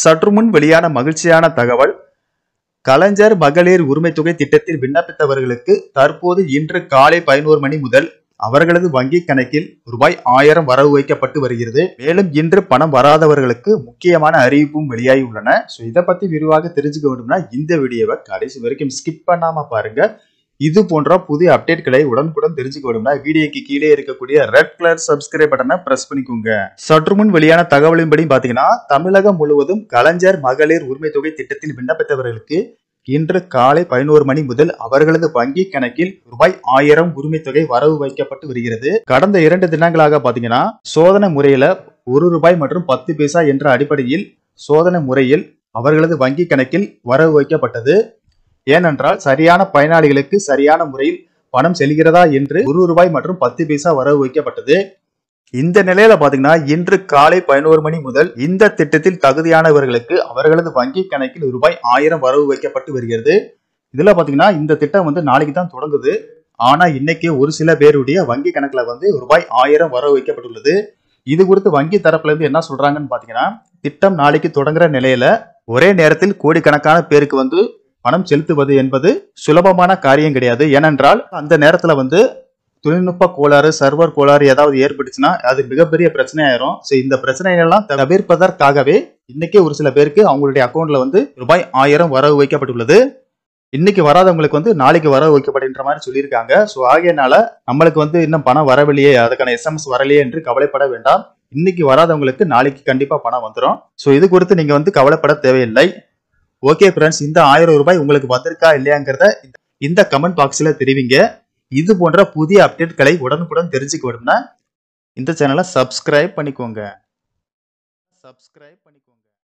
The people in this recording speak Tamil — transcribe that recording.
சற்று முன் வெளியான மகிழ்ச்சியான தகவல் கலைஞர் மகளிர் உரிமை தொகை திட்டத்தில் விண்ணப்பித்தவர்களுக்கு தற்போது இன்று காலை பதினோரு மணி முதல் அவர்களது வங்கி கணக்கில் ரூபாய் ஆயிரம் வரவு வைக்கப்பட்டு வருகிறது மேலும் இன்று பணம் வராதவர்களுக்கு முக்கியமான அறிவிப்பும் வெளியாகி உள்ளன ஸோ இதை பற்றி விரிவாக தெரிஞ்சுக்க வேண்டும்னா இந்த வீடியோவை கடைசி வரைக்கும் ஸ்கிப் பண்ணாமல் பாருங்கள் இது போன்ற புதிய அப்டேட்களை உடனுக்குடன் தெரிஞ்சுக்க வீடியோக்கு கீழே இருக்கக்கூடிய ரெட் கலர் சப்ஸ்கிரைப் பட்டனை பிரஸ் பண்ணிக்கோங்க சற்று முன் வெளியான தகவலின்படி பாத்தீங்கன்னா தமிழகம் முழுவதும் கலைஞர் மகளிர் உரிமை தொகை திட்டத்தில் விண்ணப்பித்தவர்களுக்கு இன்று காலை பதினோரு மணி முதல் அவர்களது வங்கி கணக்கில் ரூபாய் ஆயிரம் உரிமை தொகை வரவு வைக்கப்பட்டு வருகிறது கடந்த இரண்டு தினங்களாக பாத்தீங்கன்னா சோதனை முறையில ஒரு ரூபாய் மற்றும் பத்து பைசா என்ற அடிப்படையில் சோதனை முறையில் அவர்களது வங்கி கணக்கில் வரவு வைக்கப்பட்டது ஏனென்றால் சரியான பயனாளிகளுக்கு சரியான முறையில் பணம் செல்கிறதா என்று ஒரு ரூபாய் மற்றும் பத்து பைசா வரவு வைக்கப்பட்டது இந்த நிலையில பாத்தீங்கன்னா இன்று காலை பதினோரு மணி முதல் இந்த திட்டத்தில் தகுதியானவர்களுக்கு அவர்களது வங்கி கணக்கில் ரூபாய் ஆயிரம் வரவு வைக்கப்பட்டு வருகிறது இதுல பாத்தீங்கன்னா இந்த திட்டம் வந்து நாளைக்கு தான் தொடங்குது ஆனா இன்னைக்கு ஒரு சில பேருடைய வங்கி கணக்குல வந்து ரூபாய் ஆயிரம் வரவு வைக்கப்பட்டுள்ளது இது குறித்து வங்கி தரப்புல இருந்து என்ன சொல்றாங்கன்னு பாத்தீங்கன்னா திட்டம் நாளைக்கு தொடங்குற நிலையில ஒரே நேரத்தில் கோடிக்கணக்கான பேருக்கு வந்து பணம் செலுத்துவது என்பது சுலபமான காரியம் கிடையாது ஏனென்றால் அந்த நேரத்தில் வந்து தொழில்நுட்ப கோளாறு சர்வர் கோளாறு ஏதாவது ஏற்பட்டுச்சுன்னா அது மிகப்பெரிய பிரச்சனை ஆயிரும் ஸோ இந்த பிரச்சனைகள்லாம் தவிர்ப்பதற்காகவே இன்றைக்கே ஒரு சில பேருக்கு அவங்களுடைய அக்கௌண்ட்ல வந்து ரூபாய் ஆயிரம் வரவு வைக்கப்பட்டுள்ளது இன்னைக்கு வராதவங்களுக்கு வந்து நாளைக்கு வரவு வைக்கப்படுகின்ற மாதிரி சொல்லியிருக்காங்க ஸோ ஆகியனால நம்மளுக்கு வந்து இன்னும் பணம் வரவில்லையே அதுக்கான எஸ்எம்எஸ் வரலையே என்று கவலைப்பட வேண்டாம் இன்னைக்கு வராதவங்களுக்கு நாளைக்கு கண்டிப்பா பணம் வந்துடும் ஸோ இது குறித்து நீங்க வந்து கவலைப்பட தேவையில்லை ஓகே ஃப்ரெண்ட்ஸ் இந்த ஆயிரம் ரூபாய் உங்களுக்கு வந்திருக்கா இல்லையாங்கிறத இந்த கமெண்ட் பாக்ஸில் தெரிவிங்க இது போன்ற புதிய அப்டேட்களை உடனுக்குடன் தெரிஞ்சுக்க விடும்னா இந்த சேனலை சப்ஸ்கிரைப் பண்ணிக்கோங்க சப்ஸ்கிரைப் பண்ணிக்கோங்க